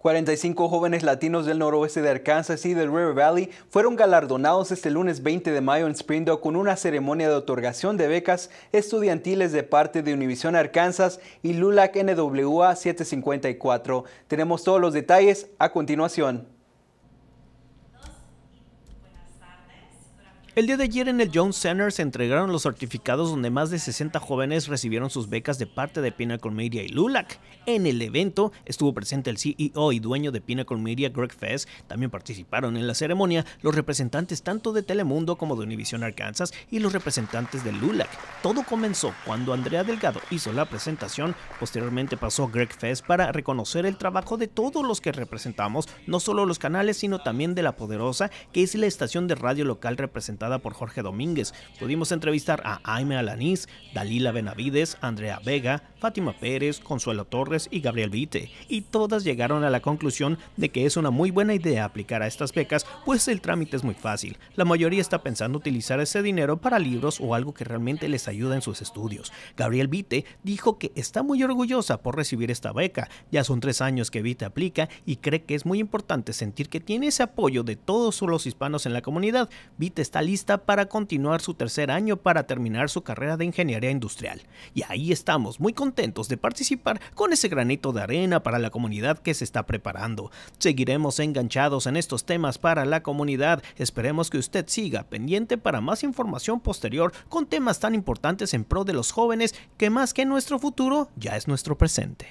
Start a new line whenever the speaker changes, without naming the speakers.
45 jóvenes latinos del noroeste de Arkansas y del River Valley fueron galardonados este lunes 20 de mayo en Springdale con una ceremonia de otorgación de becas estudiantiles de parte de Univision Arkansas y LULAC NWA 754. Tenemos todos los detalles a continuación.
El día de ayer en el Jones Center se entregaron los certificados donde más de 60 jóvenes recibieron sus becas de parte de Pinnacle Media y LULAC. En el evento estuvo presente el CEO y dueño de Pinnacle Media, Greg Fess. También participaron en la ceremonia los representantes tanto de Telemundo como de Univision Arkansas y los representantes de LULAC. Todo comenzó cuando Andrea Delgado hizo la presentación. Posteriormente pasó Greg Fess para reconocer el trabajo de todos los que representamos, no solo los canales, sino también de La Poderosa, que es la estación de radio local representante por Jorge Domínguez, pudimos entrevistar a Jaime Alanís, Dalila Benavides, Andrea Vega, Fátima Pérez, Consuelo Torres y Gabriel Vite, y todas llegaron a la conclusión de que es una muy buena idea aplicar a estas becas, pues el trámite es muy fácil. La mayoría está pensando utilizar ese dinero para libros o algo que realmente les ayuda en sus estudios. Gabriel Vite dijo que está muy orgullosa por recibir esta beca, ya son tres años que Vite aplica y cree que es muy importante sentir que tiene ese apoyo de todos los hispanos en la comunidad. Vite está para continuar su tercer año para terminar su carrera de ingeniería industrial. Y ahí estamos, muy contentos de participar con ese granito de arena para la comunidad que se está preparando. Seguiremos enganchados en estos temas para la comunidad. Esperemos que usted siga pendiente para más información posterior con temas tan importantes en pro de los jóvenes que más que nuestro futuro ya es nuestro presente.